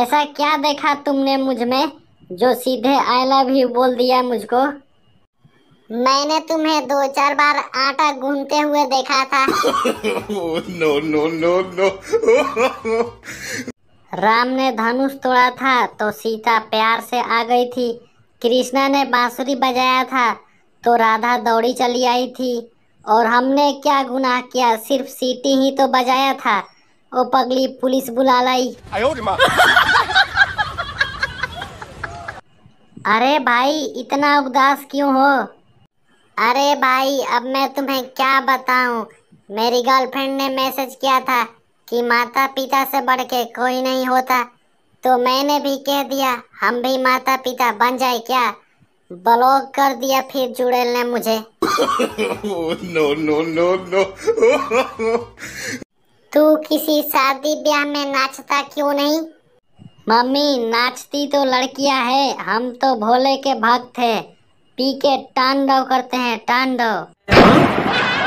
ऐसा क्या देखा तुमने मुझ में जो सीधे आई लव यू बोल दिया मुझको मैंने तुम्हें दो चार बार आटा गूंथते हुए देखा था no no no no Ram ने धनुष तोड़ा था तो सीता प्यार से आ गई थी कृष्णा ने बांसुरी बजाया था तो राधा दौड़ी चली आई थी और हमने क्या गुनाह किया सिर्फ सीटी ही तो बजाया था ओ पगली पुलिस बुला लाई अरे भाई इतना उदास क्यों हो अरे भाई अब मैं तुम्हें क्या बताऊं मेरी गर्लफ्रेंड ने मैसेज किया था कि माता पिता से बढ़ के कोई नहीं होता तो मैंने भी कह दिया हम भी माता पिता बन जाए क्या ब्लॉक कर दिया फिर जुड़ेल ने मुझे नो नो नो नो तू किसी शादी ब्याह में नाचता क्यों नहीं मम्मी नाचती तो लड़कियां है हम तो भोले के भक्त है पी के टांडव करते हैं टांडव हाँ?